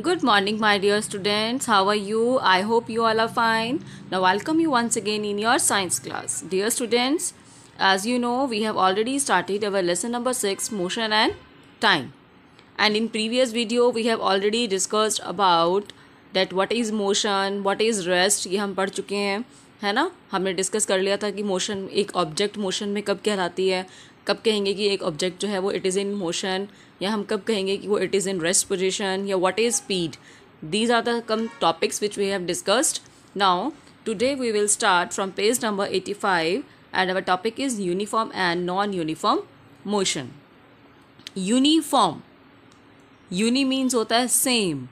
Good morning my dear students. How are you? I hope you all are fine. Now welcome you once again in your science class. Dear students, as you know we have already started our lesson number 6 motion and time. And in previous video we have already discussed about that what is motion, what is rest ये have discussed चुके motion है ना हमने discuss कब कहेंगे कि एक object जो है वो इट इज़ इन मोशन या हम कब कहेंगे कि वो it is in rest position या what is speed these are the come topics which we have discussed now today we will start from page number eighty five and our topic is uniform and non uniform motion uniform uni means होता है same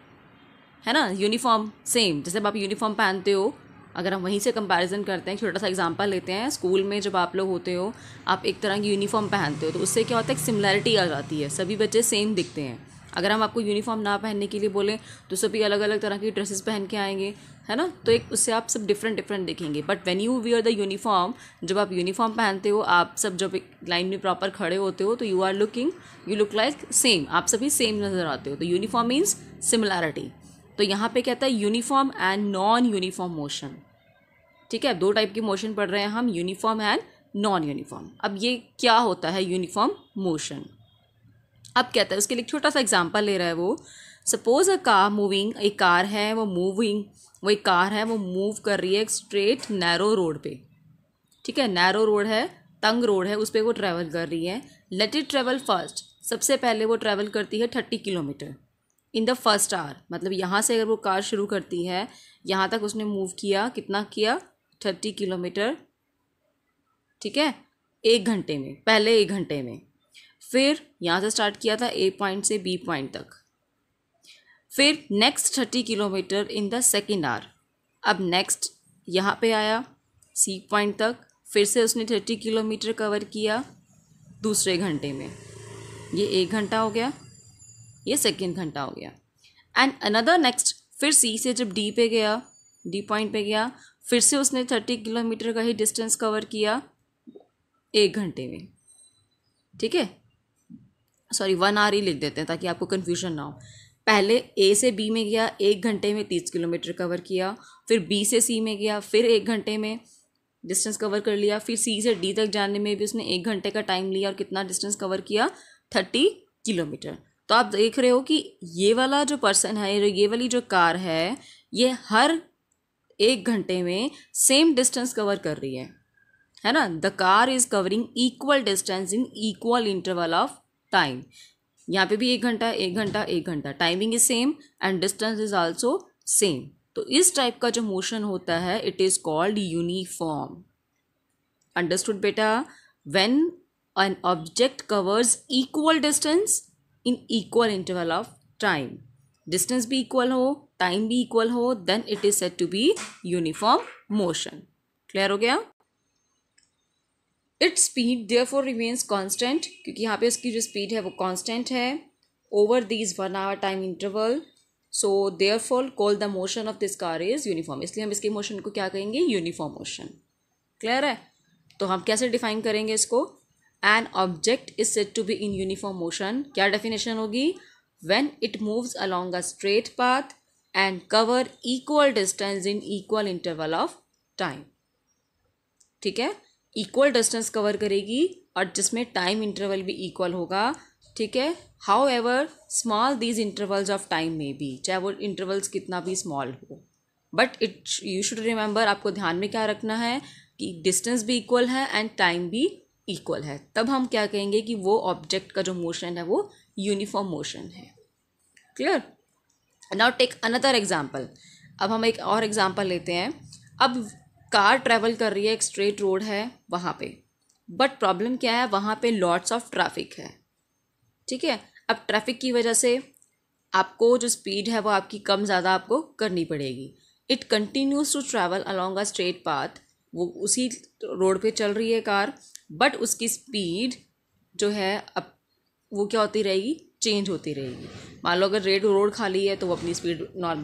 है ना uniform same जैसे आप uniform पहनते हो अगर हम वहीं से कंपैरिजन करते हैं छोटा सा एग्जांपल लेते हैं स्कूल में जब आप लोग होते हो आप एक तरह की यूनिफॉर्म पहनते हो तो उससे क्या होता है सिमिलैरिटी आ जाती है सभी बच्चे सेम दिखते हैं अगर हम आपको यूनिफॉर्म ना पहनने के लिए बोलें तो सभी अलग अलग तरह की ड्रेसेस पहन के आएंगे है ना तो एक उससे आप सब डिफरेंट डिफरेंट दिखेंगे but when you we are the uniform जब आप यूनिफॉर्म पहनते हो आप सब जब लाइन में प्रॉपर खड़े होते हो तो you are looking you look like same आप सभी सेम नज़र आते हो तो यूनिफॉर्म मीन्स सिमिलैरिटी तो यहाँ पे कहता है uniform and non uniform motion ठीक है दो टाइप के मोशन पढ़ रहे हैं हम यूनिफॉर्म एंड नॉन यूनिफॉर्म अब ये क्या होता है यूनिफॉर्म मोशन अब कहता है उसके लिए छोटा सा एग्जाम्पल ले रहा है वो सपोज अ कार मूविंग एक कार है वो मूविंग वो एक कार है वो मूव कर रही है एक स्ट्रेट नैरो रोड पे ठीक है नैरो रोड है तंग रोड है उस पर वो ट्रैवल कर रही है लेट इट ट्रैवल फर्स्ट सबसे पहले वो ट्रैवल करती है thirty kilometre in the first hour मतलब यहाँ से अगर वो कार शुरू करती है यहाँ तक उसने मूव किया कितना किया थर्टी किलोमीटर ठीक है एक घंटे में पहले एक घंटे में फिर यहाँ से स्टार्ट किया था ए पॉइंट से बी पॉइंट तक फिर next thirty kilometre in the second hour अब नेक्स्ट यहाँ पे आया सी पॉइंट तक फिर से उसने थर्टी किलोमीटर कवर किया दूसरे घंटे में ये एक घंटा हो गया ये सेकेंड घंटा हो गया एंड अनदर नेक्स्ट फिर सी से जब डी पे गया डी पॉइंट पे गया फिर से उसने थर्टी किलोमीटर का ही डिस्टेंस कवर किया एक घंटे में ठीक है सॉरी वन आर ही लिख देते हैं ताकि आपको कन्फ्यूजन ना हो पहले ए से बी में गया एक घंटे में तीस किलोमीटर कवर किया फिर बी से सी में गया फिर एक घंटे में डिस्टेंस कवर कर लिया फिर सी से डी तक जाने में भी उसने एक घंटे का टाइम लिया और कितना डिस्टेंस कवर किया थर्टी किलोमीटर तो आप देख रहे हो कि ये वाला जो पर्सन है ये वाली जो कार है ये हर एक घंटे में सेम डिस्टेंस कवर कर रही है है ना the car is covering equal distance in equal interval of time यहाँ पे भी एक घंटा एक घंटा एक घंटा timing is same and distance is also same तो इस टाइप का जो मोशन होता है it is called uniform understood बेटा when an object covers equal distance in equal interval of time distance भी इक्वल हो टाइम भी इक्वल हो then it is said to B uniform motion clear हो गया its speed therefore remains constant क्योंकि यहाँ पे उसकी जो स्पीड है वो कॉन्स्टेंट है over this one hour time interval so therefore call the motion of this car is uniform इसलिए हम इसके मोशन को क्या कहेंगे यूनिफॉर्म मोशन क्लियर है तो हम कैसे डिफाइन करेंगे इसको an object is said to be in uniform motion क्या डेफिनेशन होगी when it moves along a straight path and cover equal distance in equal interval of time ठीक है इक्वल डिस्टेंस कवर करेगी और जिसमें टाइम इंटरवल भी equal होगा ठीक है however small these intervals of time में भी चाहे वो इंटरवल्स कितना भी स्मॉल हो but it you should remember आपको ध्यान में क्या रखना है कि डिस्टेंस भी इक्वल है एंड टाइम भी इक्वल है तब हम क्या कहेंगे कि वो ऑब्जेक्ट का जो मोशन है वो यूनिफॉर्म मोशन है clear now take another example अब हम एक और एग्जाम्पल लेते हैं अब कार ट्रेवल कर रही है एक स्ट्रेट रोड है वहाँ पे बट प्रॉब्लम क्या है वहाँ पे लॉट्स ऑफ ट्रैफिक है ठीक है अब ट्रैफिक की वजह से आपको जो स्पीड है वो आपकी कम ज़्यादा आपको करनी पड़ेगी it continues to travel along a straight path वो उसी रोड पे चल रही है कार बट उसकी स्पीड जो है अब वो क्या होती रहेगी चेंज होती रहेगी मान लो अगर रेड रोड खाली है तो वो अपनी स्पीड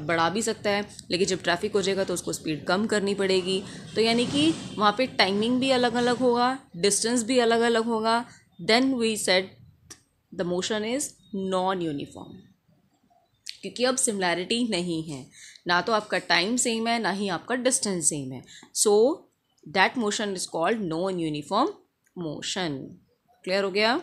बढ़ा भी सकता है लेकिन जब ट्रैफिक हो जाएगा तो उसको स्पीड कम करनी पड़ेगी तो यानी कि वहाँ पे टाइमिंग भी अलग अलग होगा डिस्टेंस भी अलग अलग होगा then we said the motion is non uniform क्योंकि अब सिमिलैरिटी नहीं है ना तो आपका टाइम सेम है ना ही आपका डिस्टेंस सेम है so that motion is called non uniform motion clear हो गया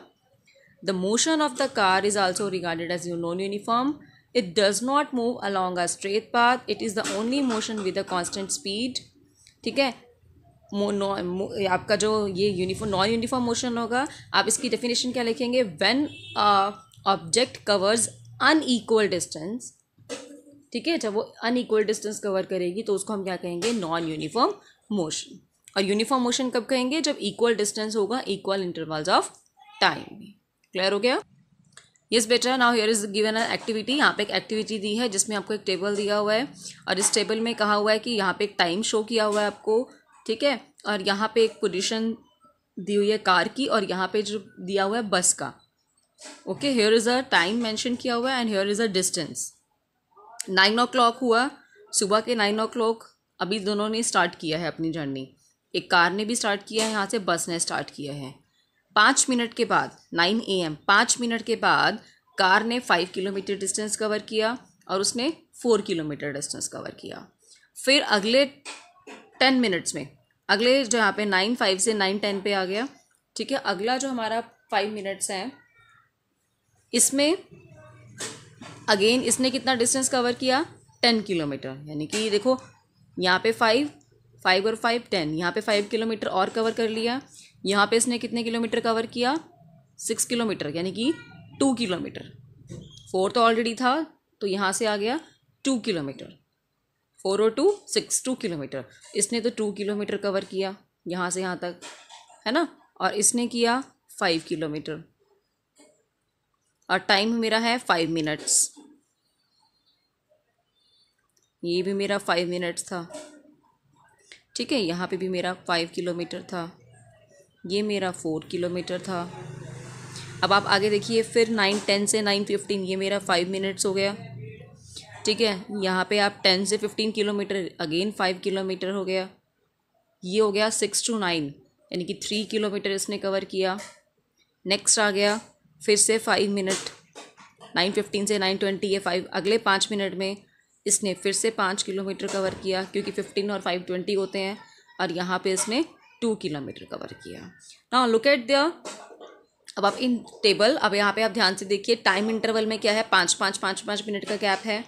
the motion of the car is also regarded as you non uniform it does not move along a straight path it is the only motion with a constant speed ठीक है मो, no, आपका जो ये uniform non uniform motion होगा आप इसकी definition क्या लिखेंगे when object covers unequal distance ठीक है जब वो अनईक्वल डिस्टेंस कवर करेगी तो उसको हम क्या कहेंगे नॉन यूनिफॉर्म मोशन और यूनिफॉर्म मोशन कब कहेंगे जब इक्वल डिस्टेंस होगा equal intervals of time clear हो गया यस बेटा now here is given an activity यहाँ पे एक एक्टिविटी दी है जिसमें आपको एक टेबल दिया हुआ है और इस टेबल में कहा हुआ है कि यहाँ पे एक टाइम शो किया हुआ है आपको ठीक है और यहाँ पे एक पोजिशन दी हुई है कार की और यहाँ पे जो दिया हुआ है बस का okay here is a time mention किया हुआ है and here is a distance nine o'clock हुआ सुबह के नाइन ओ क्लॉक अभी दोनों ने स्टार्ट किया है अपनी जर्नी एक कार ने भी स्टार्ट किया है यहाँ से बस ने स्टार्ट किया है पाँच मिनट के बाद नाइन ए एम पाँच मिनट के बाद कार ने फाइव किलोमीटर डिस्टेंस कवर किया और उसने फोर किलोमीटर डिस्टेंस कवर किया फिर अगले टेन मिनट्स में अगले जो यहाँ पे नाइन फाइव से नाइन टेन पे आ गया ठीक है अगला जो हमारा फाइव मिनट्स है इसमें अगेन इसने कितना डिस्टेंस कवर किया टेन किलोमीटर यानी कि देखो यहाँ पे फाइव फाइव और फाइव टेन यहाँ पे फाइव किलोमीटर और कवर कर लिया यहाँ पे इसने कितने किलोमीटर कवर किया सिक्स किलोमीटर यानी कि टू किलोमीटर फोर तो ऑलरेडी था तो यहाँ से आ गया टू किलोमीटर फोर और टू सिक्स टू किलोमीटर इसने तो टू किलोमीटर कवर किया यहाँ से यहाँ तक है ना और इसने किया फाइव किलोमीटर और टाइम मेरा है फाइव मिनट्स ये भी मेरा फाइव मिनट्स था ठीक है यहाँ पे भी मेरा फाइव किलोमीटर था ये मेरा फोर किलोमीटर था अब आप आगे देखिए फिर नाइन टेन से नाइन फिफ्टीन ये मेरा फाइव मिनट्स हो गया ठीक है यहाँ पे आप टेन से fifteen kilometre again five kilometre हो गया ये हो गया सिक्स टू नाइन यानी कि थ्री किलोमीटर इसने कवर किया नेक्स्ट आ गया फिर से फाइव मिनट नाइन फिफ्टीन से नाइन ट्वेंटी ये फाइव अगले पाँच मिनट में इसने फिर से पाँच किलोमीटर कवर किया क्योंकि फिफ्टीन और फाइव ट्वेंटी होते हैं और यहाँ पे इसने टू किलोमीटर कवर किया ना लुक एट द अब आप इन टेबल अब यहाँ पे आप ध्यान से देखिए टाइम इंटरवल में क्या है पाँच पाँच पाँच पाँच मिनट का गैप है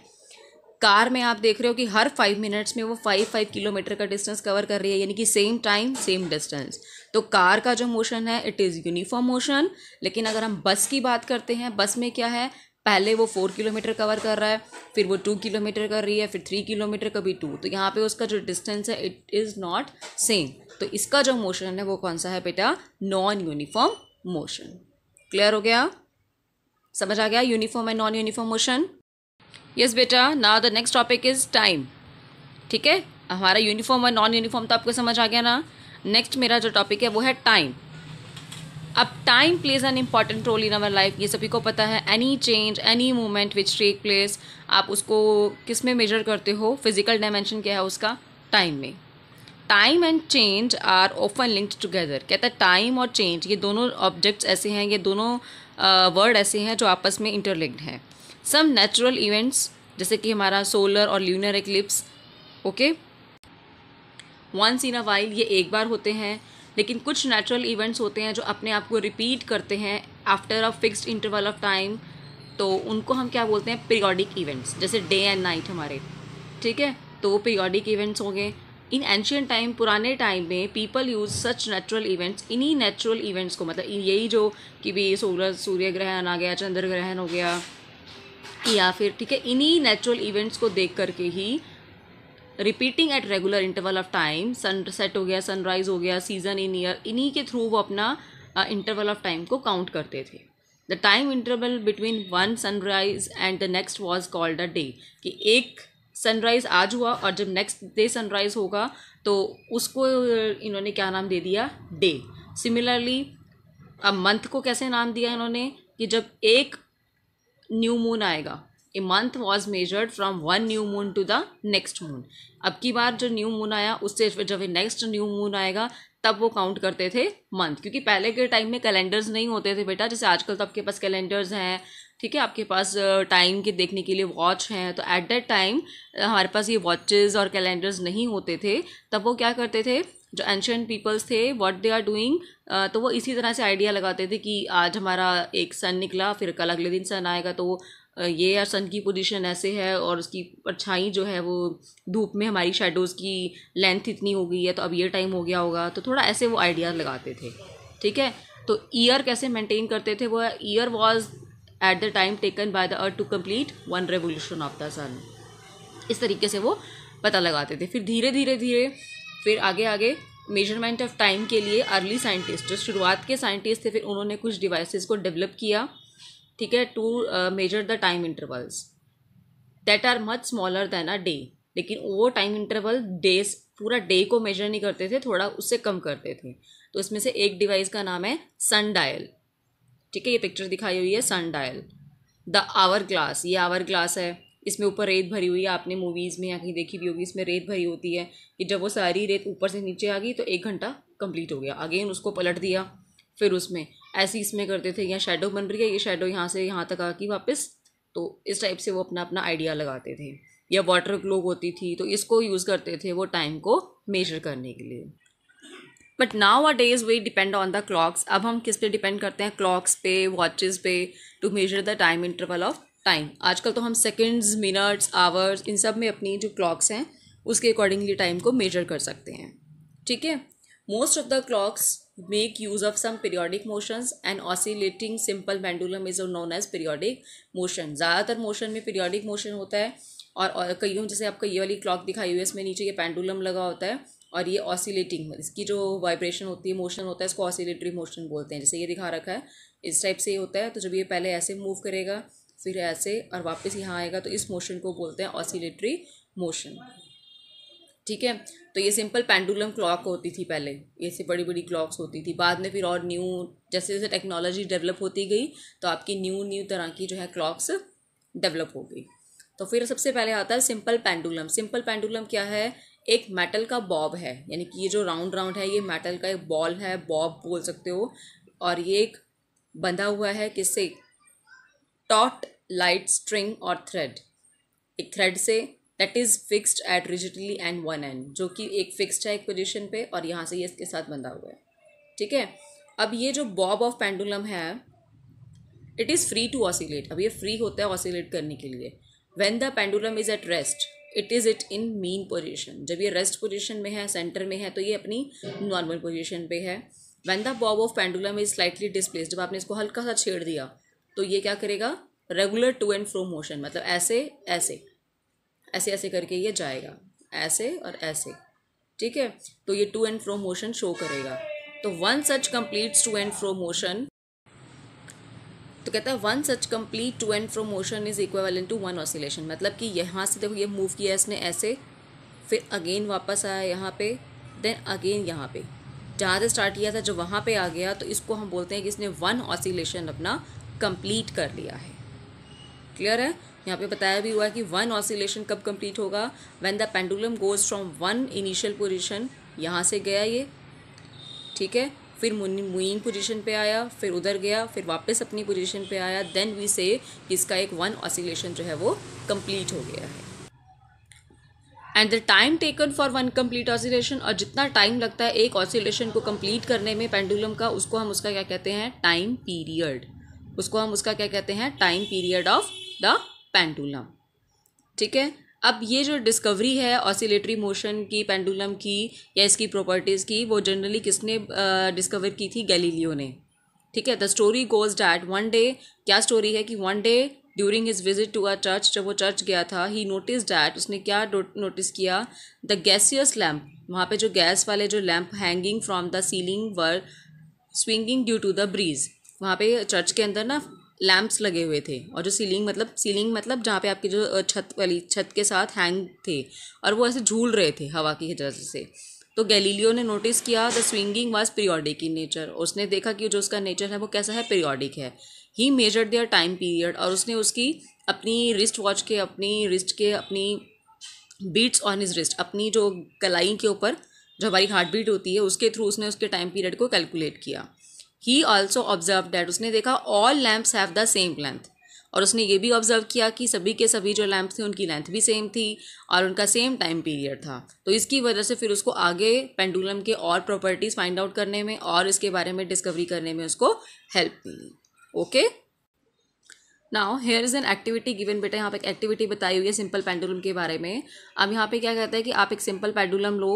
कार में आप देख रहे हो कि हर फाइव मिनट्स में वो फाइव फाइव किलोमीटर का डिस्टेंस कवर कर रही है यानी कि सेम टाइम सेम डिस्टेंस तो कार का जो मोशन है इट इज़ यूनिफॉर्म मोशन लेकिन अगर हम बस की बात करते हैं बस में क्या है पहले वो फोर किलोमीटर कवर कर रहा है फिर वो टू किलोमीटर कर रही है फिर थ्री किलोमीटर कभी टू तो यहाँ पे उसका जो डिस्टेंस है इट इज़ नॉट सेम तो इसका जो मोशन है वो कौन सा है बेटा नॉन यूनिफॉर्म मोशन क्लियर हो गया समझ आ गया uniform and non uniform motion yes बेटा ना the next topic is time ठीक है हमारा यूनिफॉर्म और नॉन यूनिफॉर्म तो आपको समझ आ गया ना नेक्स्ट मेरा जो टॉपिक है वो है टाइम अब time plays an important role in our life ये सभी को पता है any change any moment which take place आप उसको किस में मेजर करते हो फिजिकल डायमेंशन क्या है उसका टाइम में time and change are often linked together कहता है टाइम और चेंज ये दोनों ऑब्जेक्ट्स ऐसे हैं ये दोनों वर्ड ऐसे हैं जो आपस में इंटरलिंक्ड हैं सम नेचुरल इवेंट्स जैसे कि हमारा सोलर और lunar eclipse okay once in a while ये एक बार होते हैं लेकिन कुछ नेचुरल इवेंट्स होते हैं जो अपने आप को रिपीट करते हैं after a fixed interval of time तो उनको हम क्या बोलते हैं पीरियोडिक इवेंट्स जैसे डे एंड नाइट हमारे ठीक है तो वो पीरियोडिक इवेंट्स होंगे इन एंशियन टाइम पुराने टाइम में people use such natural events इन्हीं नेचुरल इवेंट्स को मतलब यही जो कि भी सूर्य सूर्य ग्रहण आ गया चंद्र ग्रहण हो गया या फिर ठीक है इन्हीं नेचुरल इवेंट्स को देख करके ही repeating at regular interval of time sunset हो गया सनराइज हो गया सीजन इन ईयर इन्हीं के थ्रू वो अपना इंटरवल ऑफ टाइम को काउंट करते थे the time interval between one sunrise and the next was called a day कि एक सनराइज़ आज हुआ और जब नेक्स्ट डे सनराइज़ होगा तो उसको इन्होंने क्या नाम दे दिया डे सिमिलरली अब मंथ को कैसे नाम दिया इन्होंने कि जब एक न्यू मून आएगा a month was measured from one new moon to the next moon अब की बार जो न्यू मून आया उससे जब नेक्स्ट न्यू मून आएगा तब वो काउंट करते थे मंथ क्योंकि पहले के टाइम में कैलेंडर्स नहीं होते थे बेटा जैसे आजकल तो आपके पास कैलेंडर्स हैं ठीक है आपके पास टाइम के देखने के लिए वॉच हैं तो एट दैट टाइम हमारे पास ये वॉचेस और कैलेंडर्स नहीं होते थे तब वो क्या करते थे जो एंशंट पीपल्स थे व्हाट दे आर डूइंग तो वो इसी तरह से आइडिया लगाते थे कि आज हमारा एक सन निकला फिर कल अगले दिन सन आएगा तो ये या सन की पोजीशन ऐसे है और उसकी परछाई जो है वो धूप में हमारी शेडोज़ की लेंथ इतनी हो गई है तो अब ये टाइम हो गया होगा तो थोड़ा ऐसे वो आइडिया लगाते थे ठीक है तो ईयर कैसे मेंटेन करते थे वो year was at the time taken by the earth to complete one revolution of the sun इस तरीके से वो पता लगाते थे फिर धीरे धीरे धीरे फिर आगे आगे मेजरमेंट ऑफ टाइम के लिए अर्ली साइंटिस्ट जो शुरुआत के साइंटिस्ट थे फिर उन्होंने कुछ डिवाइसेस को डेवलप किया ठीक है to measure the time intervals that are much smaller than a day लेकिन वो टाइम इंटरवल डेज पूरा डे को मेजर नहीं करते थे थोड़ा उससे कम करते थे तो इसमें से एक डिवाइस का नाम है सन डायल ठीक है ये पिक्चर दिखाई हुई है sundial the hourglass ये आवर ग्लास है इसमें ऊपर रेत भरी हुई है आपने मूवीज़ में या कहीं देखी भी होगी इसमें रेत भरी होती है कि जब वो सारी रेत ऊपर से नीचे आ गई तो एक घंटा कंप्लीट हो गया अगेन उसको पलट दिया फिर उसमें ऐसे इसमें करते थे या शेडो बन रही है ये शेडो यहाँ से यहाँ तक आके वापस तो इस टाइप से वो अपना अपना आइडिया लगाते थे या वाटर ग्लो होती थी तो इसको यूज़ करते थे वो टाइम को मेजर करने के लिए but nowadays we depend on the clocks अब हम किस पे डिपेंड करते हैं क्लॉक्स पे वॉचेस पे to measure the time interval of time आजकल तो हम सेकेंड्स मिनट्स आवर्स इन सब में अपनी जो क्लॉक्स हैं उसके अकॉर्डिंगली टाइम को मेजर कर सकते हैं ठीक है Most of the clocks make use of some periodic motions and oscillating simple pendulum is known as periodic motion. ज़्यादातर motion में periodic motion होता है और, कई जैसे आपको ये वाली क्लॉक दिखाई हुई है इसमें नीचे ये पेंडुलम लगा होता है और ये ऑसिलेटिंग इसकी जो वाइब्रेशन होती है मोशन होता है इसको ऑसिलेटरी मोशन बोलते हैं जैसे ये दिखा रखा है इस टाइप से ये होता है तो जब ये पहले ऐसे मूव करेगा फिर ऐसे और वापस यहाँ आएगा तो इस मोशन को बोलते हैं ऑसिलेटरी मोशन ठीक है तो ये सिंपल पेंडुलम क्लॉक होती थी पहले ऐसी बड़ी बड़ी क्लॉक्स होती थी बाद में फिर और न्यू जैसे जैसे टेक्नोलॉजी डेवलप होती गई तो आपकी न्यू न्यू तरह की जो है क्लॉक्स डेवलप हो गई तो फिर सबसे पहले आता है सिंपल पेंडुलम सिंपल पेंडुलम क्या है एक मेटल का बॉब है यानी कि ये जो राउंड राउंड है ये मेटल का एक बॉल है बॉब बोल सकते हो और ये एक बंधा हुआ है किससे टॉट लाइट स्ट्रिंग और थ्रेड एक थ्रेड से that is fixed at rigidly and one end जो कि एक फिक्स्ड है एक पोजिशन पे और यहाँ से ये इसके साथ बंधा हुआ है ठीक है अब ये जो बॉब ऑफ पेंडुलम है it is free to oscillate अब ये फ्री होता है ऑसिलेट करने के लिए when the pendulum is at rest it is it in mean position जब ये रेस्ट पोजिशन में है सेंटर में है तो ये अपनी नॉर्मल पोजिशन पे है when the bob of pendulum is slightly displace जब आपने इसको हल्का सा छेड़ दिया तो ये क्या करेगा regular to and fro motion मतलब ऐसे ऐसे ऐसे ऐसे करके ये जाएगा ऐसे और ऐसे ठीक है तो ये to and fro motion show करेगा तो one such completes to and fro motion तो कहता है one such complete to and fro motion is in to one oscillation मतलब कि यहाँ से देखो ये मूव किया इसने ऐसे फिर अगेन वापस आया यहाँ पे देन अगेन यहाँ पे जहाँ से स्टार्ट किया था जब वहाँ पे आ गया तो इसको हम बोलते हैं कि इसने वन ऑसिलेशन अपना कंप्लीट कर लिया है क्लियर है यहाँ पे बताया भी हुआ है कि वन ऑसिलेशन कब कंप्लीट होगा when the pendulum goes from one initial position यहाँ से गया ये ठीक है फिर मुइन पोजीशन पे आया फिर उधर गया फिर वापस अपनी पोजीशन पे आया देन वी से इसका एक वन ऑसिलेशन जो है वो कंप्लीट हो गया है and the time taken for one complete oscillation और जितना टाइम लगता है एक ऑसिलेशन को कम्प्लीट करने में पेंडुलम का उसको हम उसका क्या कहते हैं टाइम पीरियड उसको हम उसका क्या कहते हैं time period of the pendulum ठीक है अब ये जो डिस्कवरी है ऑसिलेटरी मोशन की पेंडुलम की या इसकी प्रॉपर्टीज़ की वो जनरली किसने डिस्कवर की थी गैलीलियो ने ठीक है the story goes that one day क्या स्टोरी है कि one day during his visit to a church जब वो चर्च गया था ही नोटिस डैट उसने क्या नोटिस किया द गैसियस लैम्प वहाँ पे जो गैस वाले जो lamp hanging from the ceiling were swinging due to the breeze वहाँ पे चर्च के अंदर ना लैम्प्स लगे हुए थे और जो सीलिंग मतलब सीलिंग मतलब जहाँ पे आपकी जो छत वाली छत के साथ हैंग थे और वो ऐसे झूल रहे थे हवा की वजह से तो गैलीलियो ने नोटिस किया the swinging was periodic in nature उसने देखा कि जो उसका नेचर है वो कैसा है पीरियोडिक है he measure their time period और उसने उसकी अपनी रिस्ट वॉच के अपनी रिस्ट के अपनी बीट्स ऑन हिज रिस्ट अपनी जो कलाई के ऊपर जो हमारी हार्ट बीट होती है उसके थ्रू उसने उसके टाइम पीरियड को कैलकुलेट किया ही ऑल्सो ऑब्जर्व डैट उसने देखा all lamps have the same length और उसने ये भी ऑब्जर्व किया कि सभी के सभी जो लैम्प थे उनकी लेंथ भी सेम थी और उनका सेम टाइम पीरियड था तो इसकी वजह से फिर उसको आगे पेंडुलम के और प्रॉपर्टीज़ फाइंड आउट करने में और इसके बारे में डिस्कवरी करने में उसको हेल्प मिली okay now here is an activity given बेटा यहाँ पे एक एक्टिविटी बताई हुई है सिंपल पेंडुलम के बारे में अब यहाँ पे क्या कहता है कि आप एक सिंपल पेंडुलम लो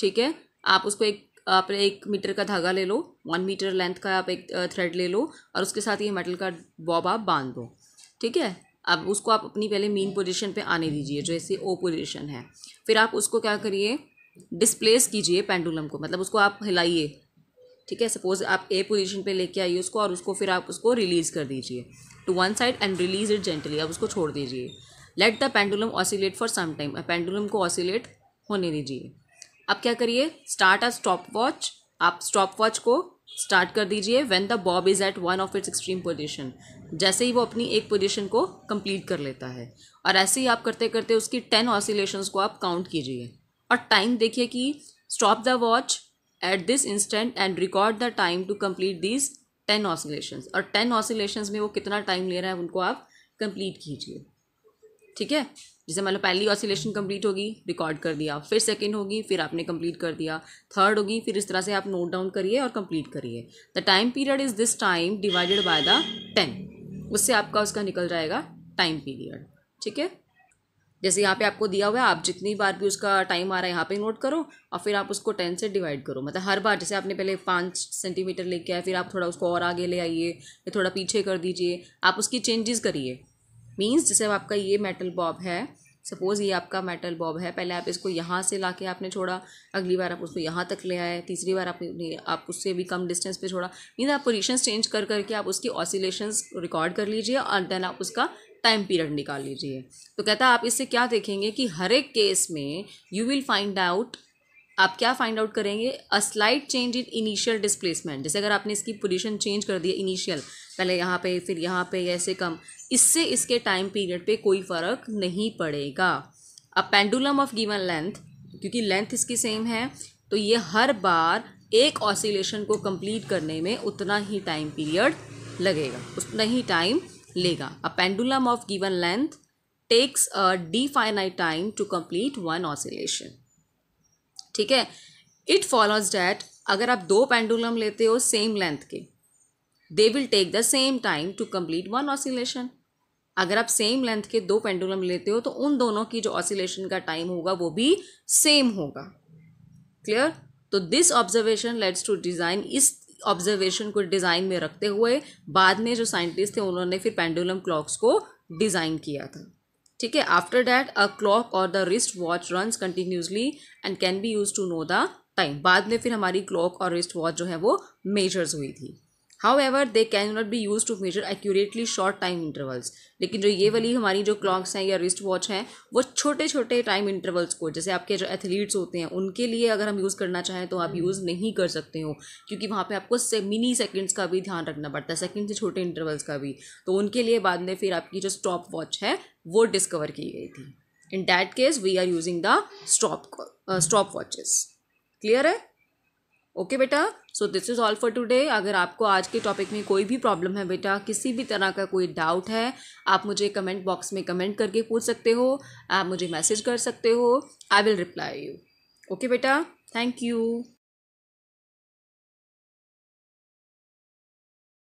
ठीक है आप उसको एक आप एक मीटर का धागा ले लो वन मीटर लेंथ का आप एक थ्रेड ले लो और उसके साथ ये मेटल का बॉब आप बांध दो ठीक है अब उसको आप अपनी पहले मेन पोजीशन पे आने दीजिए जो ऐसे ओ पोजीशन है फिर आप उसको क्या करिए डिस्प्लेस कीजिए पेंडुलम को मतलब उसको आप हिलाइए ठीक है सपोज आप ए पोजीशन पे लेके आइए उसको और उसको फिर आप उसको रिलीज़ कर दीजिए to one side and release it gently अब उसको छोड़ दीजिए let the pendulum oscillate for some time pendulum को ऑसिलेट होने दीजिए अब क्या करिए स्टार्ट अ स्टॉप वॉच आप स्टॉप वॉच को स्टार्ट कर दीजिए when the bob is at one of its extreme position जैसे ही वो अपनी एक पोजीशन को कंप्लीट कर लेता है और ऐसे ही आप करते करते उसकी टेन ऑसिलेशंस को आप काउंट कीजिए और टाइम देखिए कि stop the watch at this instant and record the time to complete this ten oscillation और टेन ऑसिलेशन में वो कितना टाइम ले रहा है उनको आप कंप्लीट कीजिए ठीक है जैसे मतलब पहली ऑसिलेशन कंप्लीट होगी रिकॉर्ड कर दिया फिर सेकेंड होगी फिर आपने कंप्लीट कर दिया थर्ड होगी फिर इस तरह से आप नोट डाउन करिए और कंप्लीट करिए the time period is this time divided by the ten उससे आपका उसका निकल जाएगा टाइम पीरियड ठीक है जैसे यहाँ पे आपको दिया हुआ है आप जितनी बार भी उसका टाइम आ रहा है यहाँ पे नोट करो और फिर आप उसको टेन से डिवाइड करो मतलब हर बार जैसे आपने पहले पाँच सेंटीमीटर लेके आए फिर आप थोड़ा उसको और आगे ले आइए फिर थोड़ा पीछे कर दीजिए आप उसकी चेंजेस करिए मीन्स जैसे आपका ये मेटल बॉब है सपोज़ ये आपका मेटल बॉब है पहले आप इसको यहाँ से ला के आपने छोड़ा अगली बार आप उसको यहाँ तक ले आए तीसरी बार आपने आप उससे भी कम डिस्टेंस पे छोड़ा मीन आप पोजिशन चेंज कर करके आप उसकी ऑसिलेशंस रिकॉर्ड कर लीजिए और देन आप उसका टाइम पीरियड निकाल लीजिए तो कहता है आप इससे क्या देखेंगे कि हर एक केस में यू विल फाइंड आउट आप क्या फाइंड आउट करेंगे a slight change in initial displacement जैसे अगर आपने इसकी पोजीशन चेंज कर दी इनिशियल पहले यहाँ पे फिर यहाँ पे ऐसे कम इससे इसके टाइम पीरियड पे कोई फ़र्क नहीं पड़ेगा a pendulum of given length क्योंकि लेंथ इसकी सेम है तो ये हर बार एक ऑसिलेशन को कंप्लीट करने में उतना ही टाइम पीरियड लगेगा उतना ही टाइम लेगा a pendulum of given length takes a definite time to complete one oscillation ठीक है इट फॉलोज डैट अगर आप दो पेंडुलम लेते हो सेम लेंथ के they will take the same time to complete one oscillation अगर आप सेम लेंथ के दो पेंडुलम लेते हो तो उन दोनों की जो ऑसिलेशन का टाइम होगा वो भी सेम होगा क्लियर तो this observation let's to design इस ऑब्जर्वेशन को डिज़ाइन में रखते हुए बाद में जो साइंटिस्ट थे उन्होंने फिर पेंडुलम क्लॉक्स को डिज़ाइन किया था ठीक है आफ्टर डैट अ क्लॉक और the wrist watch run continuously and can be use to know the time बाद में फिर हमारी क्लॉक और रिस्ट वॉच जो है वो मेजर्स हुई थी however they can not be use to measure accurately short time intervals लेकिन जो ये वाली हमारी जो क्लॉक्स हैं या रिस्ट वॉच हैं वो छोटे छोटे टाइम इंटरवल्स को जैसे आपके जो एथलीट्स होते हैं उनके लिए अगर हम यूज़ करना चाहें तो आप यूज़ हम्म। नहीं कर सकते हो क्योंकि वहाँ पे आपको से मिनी सेकेंड्स का भी ध्यान रखना पड़ता है सेकेंड से छोटे इंटरवल्स का भी तो उनके लिए बाद में फिर आपकी जो स्टॉप वॉच है वो डिस्कवर की गई थी in that case we are using the stop stop watches clear है ओके okay, बेटा so this is all for today अगर आपको आज के टॉपिक में कोई भी प्रॉब्लम है बेटा किसी भी तरह का कोई डाउट है आप मुझे कमेंट बॉक्स में कमेंट करके पूछ सकते हो आप मुझे मैसेज कर सकते हो I will reply you okay बेटा थैंक यू